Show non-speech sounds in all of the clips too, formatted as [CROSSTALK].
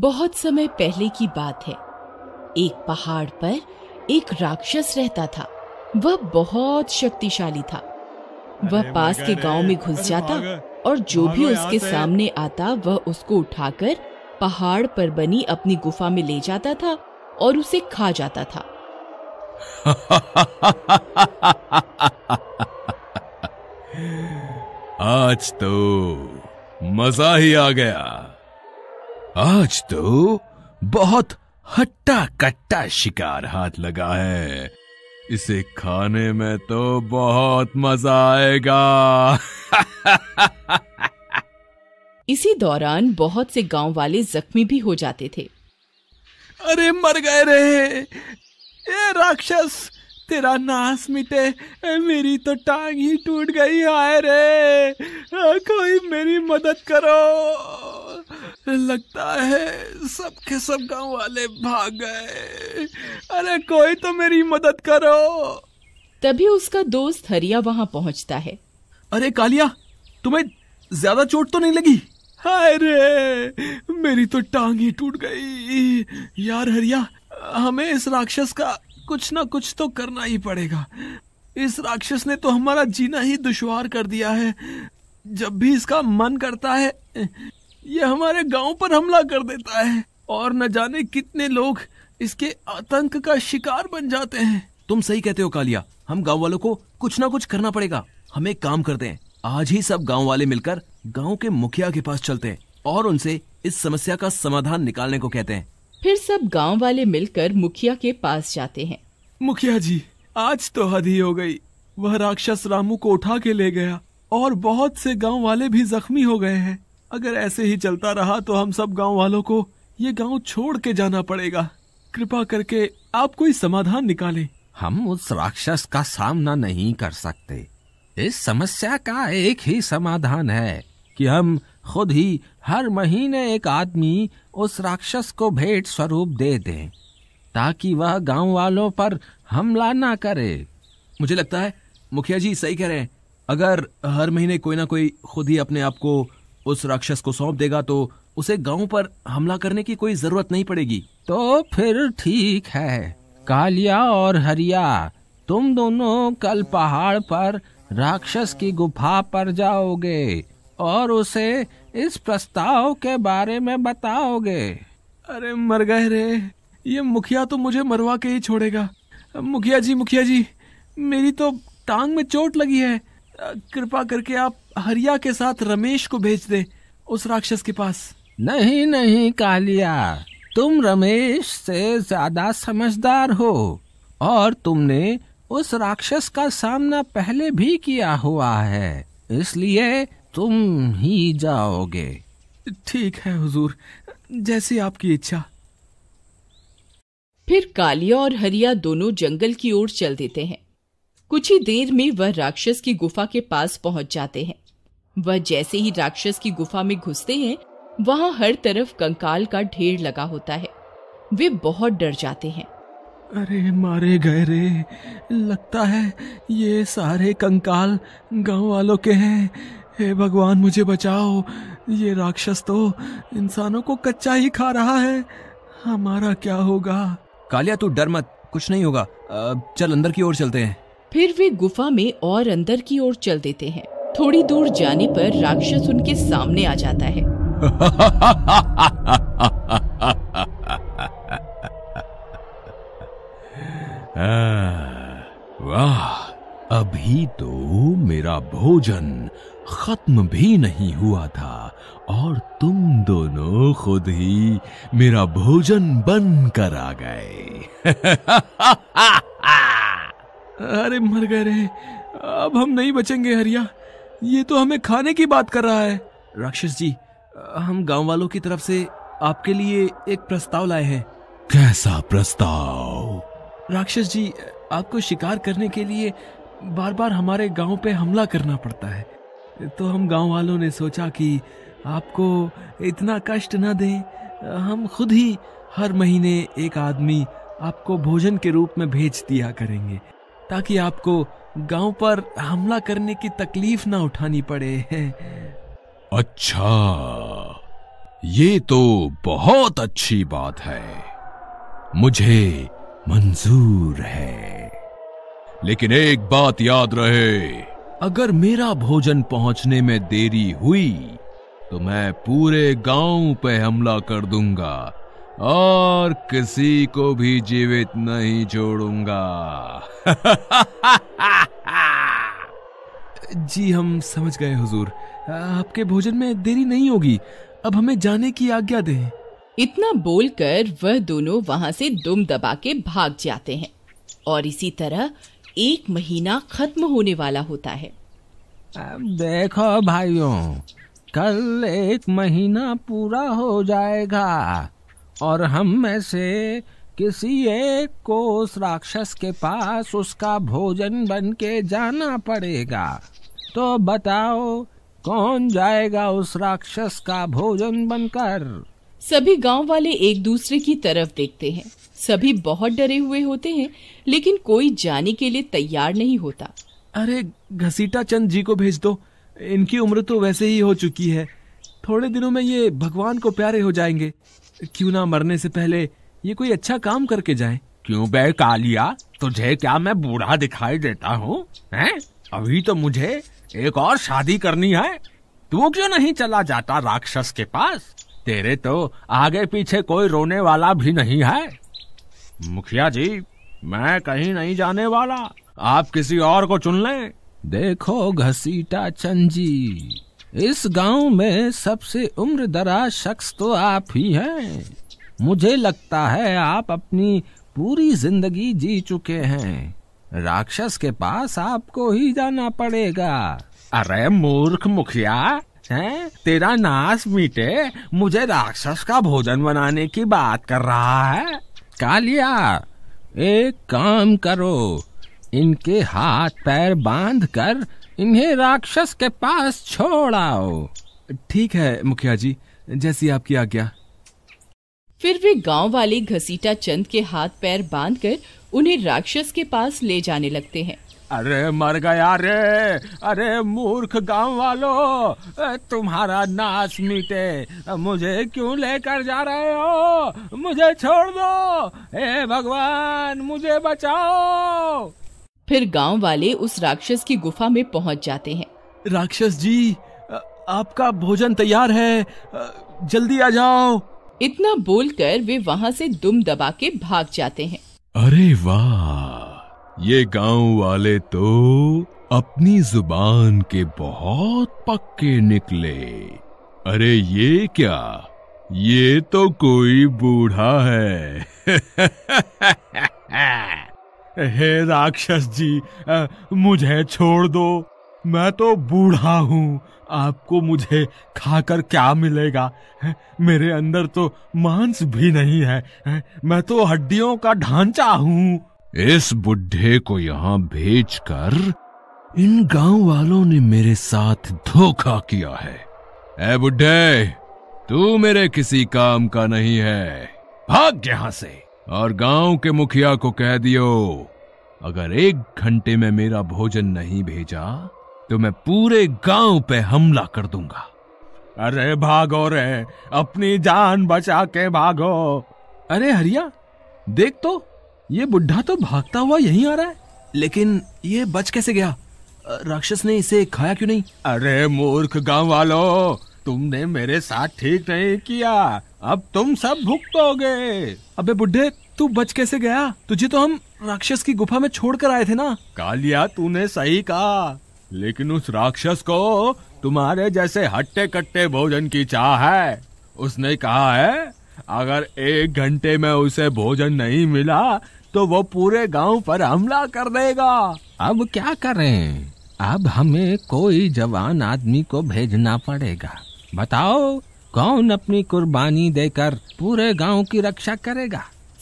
बहुत समय पहले की बात है एक पहाड़ पर एक राक्षस रहता था वह बहुत शक्तिशाली था वह पास के गांव में घुस जाता और जो भी उसके सामने आता वह उसको उठाकर पहाड़ पर बनी अपनी गुफा में ले जाता था और उसे खा जाता था [LAUGHS] आज तो मजा ही आ गया आज तो बहुत हट्टा कट्टा शिकार हाथ लगा है इसे खाने में तो बहुत मजा आएगा इसी दौरान बहुत से गांव वाले जख्मी भी हो जाते थे अरे मर गए रे ये राक्षस तेरा नाश मिटे मेरी तो टांग ही टूट गई हाय रे कोई मेरी मदद करो लगता है सब के सब गांव वाले भाग गए अरे कोई तो मेरी मदद करो तभी उसका दोस्त हरिया वहां पहुंचता है अरे कालिया तुम्हें ज्यादा चोट तो नहीं लगी अरे मेरी तो टांग ही टूट गई यार हरिया हमें इस राक्षस का कुछ ना कुछ तो करना ही पड़ेगा इस राक्षस ने तो हमारा जीना ही दुश्वार कर दिया है जब भी इसका मन करता है ये हमारे गांव पर हमला कर देता है और न जाने कितने लोग इसके आतंक का शिकार बन जाते हैं तुम सही कहते हो कालिया हम गांव वालों को कुछ ना कुछ करना पड़ेगा हम एक काम करते हैं आज ही सब गांव वाले मिलकर गांव के मुखिया के पास चलते हैं और उनसे इस समस्या का समाधान निकालने को कहते हैं फिर सब गांव वाले मिलकर मुखिया के पास जाते हैं मुखिया जी आज तो हद ही हो गई वह राक्षस रामू को उठा के ले गया और बहुत से गांव वाले भी जख्मी हो गए हैं अगर ऐसे ही चलता रहा तो हम सब गांव वालों को ये गांव छोड़ के जाना पड़ेगा कृपा करके आप कोई समाधान निकालें हम उस राक्षस का सामना नहीं कर सकते इस समस्या का एक ही समाधान है कि हम खुद ही हर महीने एक आदमी उस राक्षस को भेंट स्वरूप दे दें ताकि वह गांव वालों पर हमला ना करे मुझे लगता है मुखिया जी सही कह रहे हैं अगर हर महीने कोई ना कोई खुद ही अपने आप को उस राक्षस को सौंप देगा तो उसे गांव पर हमला करने की कोई जरूरत नहीं पड़ेगी तो फिर ठीक है कालिया और हरिया तुम दोनों कल पहाड़ पर राक्षस की गुफा पर जाओगे और उसे इस प्रस्ताव के बारे में बताओगे अरे मर गए रे ये मुखिया तो मुझे मरवा के ही छोड़ेगा मुखिया जी मुखिया जी मेरी तो टांग में चोट लगी है कृपा करके आप हरिया के साथ रमेश को भेज दे उस राक्षस के पास नहीं नहीं कालिया तुम रमेश से ज्यादा समझदार हो और तुमने उस राक्षस का सामना पहले भी किया हुआ है इसलिए तुम ही जाओगे ठीक है हुजूर जैसी आपकी इच्छा फिर कालिया और हरिया दोनों जंगल की ओर चल देते हैं कुछ ही देर में वह राक्षस की गुफा के पास पहुंच जाते हैं वह जैसे ही राक्षस की गुफा में घुसते हैं वहां हर तरफ कंकाल का ढेर लगा होता है वे बहुत डर जाते हैं अरे मारे गए रे लगता है ये सारे कंकाल गांव वालों के हैं हे भगवान मुझे बचाओ ये राक्षस तो इंसानों को कच्चा ही खा रहा है हमारा क्या होगा कालिया तू डर मत कुछ नहीं होगा चल अंदर की ओर चलते हैं फिर वे गुफा में और अंदर की ओर चल देते हैं थोड़ी दूर जाने पर राक्षस उनके सामने आ जाता है वाह अभी तो मेरा भोजन खत्म भी नहीं हुआ था और तुम दोनों खुद ही मेरा भोजन बन कर आ गए [LAUGHS] अरे मर गए रे अब हम नहीं बचेंगे हरिया ये तो हमें खाने की बात कर रहा है राक्षस जी हम गांव वालों की तरफ से आपके लिए एक प्रस्ताव लाए हैं कैसा प्रस्ताव राक्षस जी आपको शिकार करने के लिए बार बार हमारे गांव पे हमला करना पड़ता है तो हम गांव वालों ने सोचा कि आपको इतना कष्ट ना दें हम खुद ही हर महीने एक आदमी आपको भोजन के रूप में भेज दिया करेंगे ताकि आपको गांव पर हमला करने की तकलीफ ना उठानी पड़े अच्छा ये तो बहुत अच्छी बात है मुझे मंजूर है लेकिन एक बात याद रहे अगर मेरा भोजन पहुंचने में देरी हुई तो मैं पूरे गांव पे हमला कर दूंगा और किसी को भी जीवित नहीं छोड़ूंगा [LAUGHS] जी हम समझ गए हुजूर आपके भोजन में देरी नहीं होगी अब हमें जाने की आज्ञा दें इतना बोलकर वह दोनों वहां से दुम दबा के भाग जाते हैं और इसी तरह एक महीना खत्म होने वाला होता है अब देखो भाइयों कल एक महीना पूरा हो जाएगा और हम में से किसी एक को उस राक्षस के पास उसका भोजन बन के जाना पड़ेगा तो बताओ कौन जाएगा उस राक्षस का भोजन बनकर सभी गांव वाले एक दूसरे की तरफ देखते हैं सभी बहुत डरे हुए होते हैं लेकिन कोई जाने के लिए तैयार नहीं होता अरे घसीटा चंद जी को भेज दो इनकी उम्र तो वैसे ही हो चुकी है थोड़े दिनों में ये भगवान को प्यारे हो जाएंगे क्यों ना मरने से पहले ये कोई अच्छा काम करके जाए क्यों बे कालिया तुझे क्या मैं बूढ़ा दिखाई देता हूँ अभी तो मुझे एक और शादी करनी है तू क्यों नहीं चला जाता राक्षस के पास तेरे तो आगे पीछे कोई रोने वाला भी नहीं है मुखिया जी मैं कहीं नहीं जाने वाला आप किसी और को चुन लें देखो घसीटा चंजी इस गांव में सबसे उम्र दराज शख्स तो आप ही हैं मुझे लगता है आप अपनी पूरी जिंदगी जी चुके हैं राक्षस के पास आपको ही जाना पड़ेगा अरे मूर्ख मुखिया है तेरा नाश मीटे मुझे राक्षस का भोजन बनाने की बात कर रहा है कालिया एक काम करो इनके हाथ पैर बांध कर इन्हें राक्षस के पास छोड़ आओ ठीक है मुखिया जी जैसी आपकी आज्ञा फिर वे गांव वाले घसीटा चंद के हाथ पैर बांधकर उन्हें राक्षस के पास ले जाने लगते हैं अरे मर गया रे अरे मूर्ख गांव वालों तुम्हारा नाश मिटे मुझे क्यों लेकर जा रहे हो मुझे छोड़ दो हे भगवान मुझे बचाओ फिर गांव वाले उस राक्षस की गुफा में पहुंच जाते हैं राक्षस जी आपका भोजन तैयार है जल्दी आ जाओ इतना बोलकर वे वहाँ से दुम दबा के भाग जाते हैं अरे वाह ये गांव वाले तो अपनी जुबान के बहुत पक्के निकले अरे ये क्या ये तो कोई बूढ़ा है [LAUGHS] हे राक्षस जी आ, मुझे छोड़ दो मैं तो बूढ़ा हूँ आपको मुझे खाकर क्या मिलेगा मेरे अंदर तो मांस भी नहीं है मैं तो हड्डियों का ढांचा हूँ इस बुढ़े को यहाँ भेज कर इन गांव वालों ने मेरे साथ धोखा किया है ए बुढ़े तू मेरे किसी काम का नहीं है भाग यहाँ से और गांव के मुखिया को कह दियो अगर एक घंटे में मेरा भोजन नहीं भेजा तो मैं पूरे गांव पे हमला कर दूंगा अरे भागो रे अपनी जान बचा के भागो अरे हरिया देख तो ये बुढ़ा तो भागता हुआ यहीं आ रहा है लेकिन ये बच कैसे गया राक्षस ने इसे खाया क्यों नहीं अरे मूर्ख गांव वालों तुमने मेरे साथ ठीक नहीं किया अब तुम सब भुगतोगे अबे बुढ़े तू बच कैसे गया तुझे तो हम राक्षस की गुफा में छोड़ कर आए थे ना कालिया तूने सही कहा लेकिन उस राक्षस को तुम्हारे जैसे हट्टे कट्टे भोजन की चाह है उसने कहा है अगर एक घंटे में उसे भोजन नहीं मिला तो वो पूरे गांव पर हमला कर देगा अब क्या करें अब हमें कोई जवान आदमी को भेजना पड़ेगा बताओ कौन अपनी कुर्बानी देकर पूरे गांव की रक्षा करेगा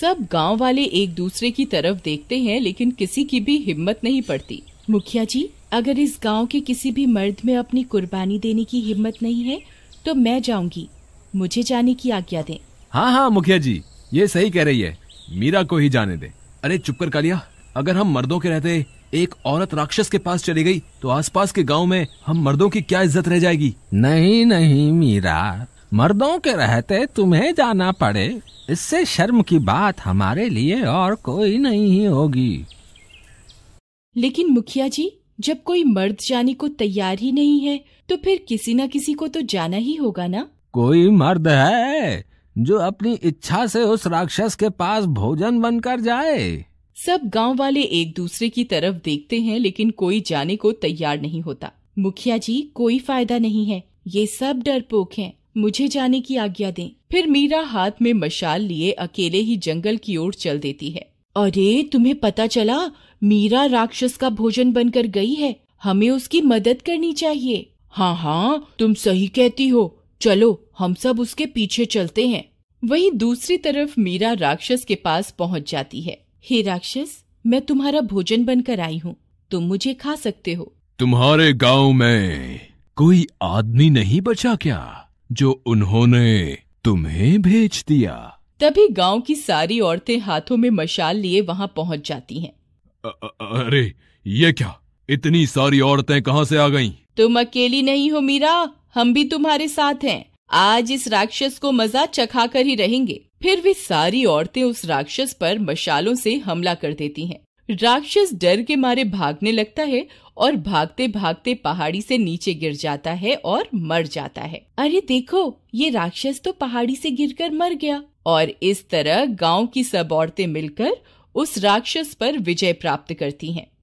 सब गांव वाले एक दूसरे की तरफ देखते हैं लेकिन किसी की भी हिम्मत नहीं पड़ती मुखिया जी अगर इस गांव के किसी भी मर्द में अपनी कुर्बानी देने की हिम्मत नहीं है तो मैं जाऊंगी मुझे जाने की आज्ञा दें हाँ हाँ मुखिया जी ये सही कह रही है मीरा को ही जाने दे अरे चुप कर कालिया अगर हम मर्दों के रहते एक औरत राक्षस के पास चली गई तो आसपास के गांव में हम मर्दों की क्या इज्जत रह जाएगी नहीं नहीं मीरा मर्दों के रहते तुम्हें जाना पड़े इससे शर्म की बात हमारे लिए और कोई नहीं होगी लेकिन मुखिया जी जब कोई मर्द जाने को तैयार ही नहीं है तो फिर किसी न किसी को तो जाना ही होगा ना कोई मर्द है जो अपनी इच्छा से उस राक्षस के पास भोजन बनकर जाए सब गांव वाले एक दूसरे की तरफ देखते हैं लेकिन कोई जाने को तैयार नहीं होता मुखिया जी कोई फायदा नहीं है ये सब डरपोक हैं मुझे जाने की आज्ञा दें फिर मीरा हाथ में मशाल लिए अकेले ही जंगल की ओर चल देती है अरे तुम्हें पता चला मीरा राक्षस का भोजन बनकर गई है हमें उसकी मदद करनी चाहिए हाँ हाँ तुम सही कहती हो चलो हम सब उसके पीछे चलते हैं वहीं दूसरी तरफ मीरा राक्षस के पास पहुंच जाती है हे राक्षस मैं तुम्हारा भोजन बनकर आई हूँ तुम मुझे खा सकते हो तुम्हारे गांव में कोई आदमी नहीं बचा क्या जो उन्होंने तुम्हें भेज दिया तभी गांव की सारी औरतें हाथों में मशाल लिए वहां पहुंच जाती हैं। अरे ये क्या इतनी सारी औरतें कहां से आ गईं? तुम अकेली नहीं हो मीरा हम भी तुम्हारे साथ हैं आज इस राक्षस को मजा चखा कर ही रहेंगे फिर वे सारी औरतें उस राक्षस पर मशालों से हमला कर देती हैं राक्षस डर के मारे भागने लगता है और भागते भागते पहाड़ी से नीचे गिर जाता है और मर जाता है अरे देखो ये राक्षस तो पहाड़ी से गिरकर मर गया और इस तरह गांव की सब औरतें मिलकर उस राक्षस पर विजय प्राप्त करती हैं।